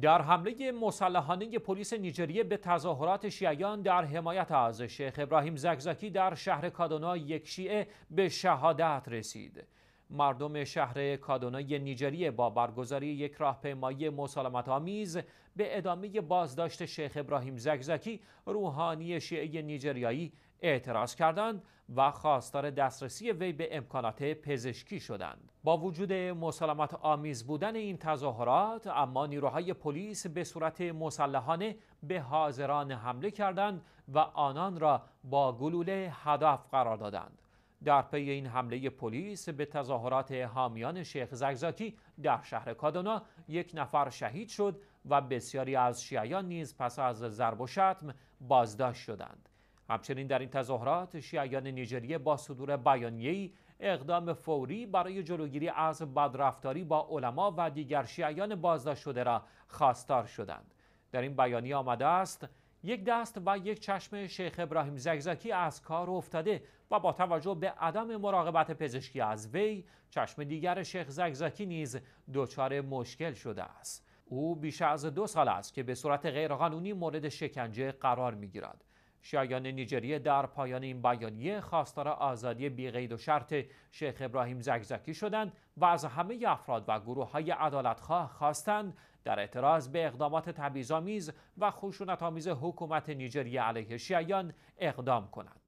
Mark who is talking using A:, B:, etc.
A: در حمله مسلحانه پلیس نیجریه به تظاهرات شیعیان در حمایت از شیخ ابراهیم زگزکی در شهر کادونا یک شیعه به شهادت رسید. مردم شهر کادونای نیجریه با برگزاری یک راهپیمایی مسالمت آمیز به ادامه بازداشت شیخ ابراهیم زگزکی روحانی شیعه نیجریایی اعتراض کردند و خواستار دسترسی وی به امکانات پزشکی شدند با وجود مسالمت آمیز بودن این تظاهرات اما نیروهای پلیس به صورت مسلحانه به حاضران حمله کردند و آنان را با گلوله هدف قرار دادند در پی این حمله پلیس به تظاهرات حامیان شیخ زگزاکی در شهر کادونا یک نفر شهید شد و بسیاری از شیعیان نیز پس از ضرب و شتم بازداشت شدند همچنین در این تظاهرات شیعیان نیجریه با صدور بیانیه‌ای اقدام فوری برای جلوگیری از بدرفتاری با علما و دیگر شیعیان بازداشت شده را خواستار شدند در این بیانیه آمده است یک دست و یک چشم شیخ ابراهیم زگزکی از کار افتاده و با توجه به عدم مراقبت پزشکی از وی چشم دیگر شیخ زگزکی نیز دچار مشکل شده است او بیش از دو سال است که به صورت غیرقانونی مورد شکنجه قرار می گیرد شیعیان نیجریه در پایان این بیانیه خواستار آزادی بیقید و شرط شیخ ابراهیم زگزکی شدند و از همه افراد و گروه های عدالتخواه خواستند در اعتراض به اقدامات تبیزامیز و آمیز حکومت نیجریه علیه شیعیان اقدام کنند.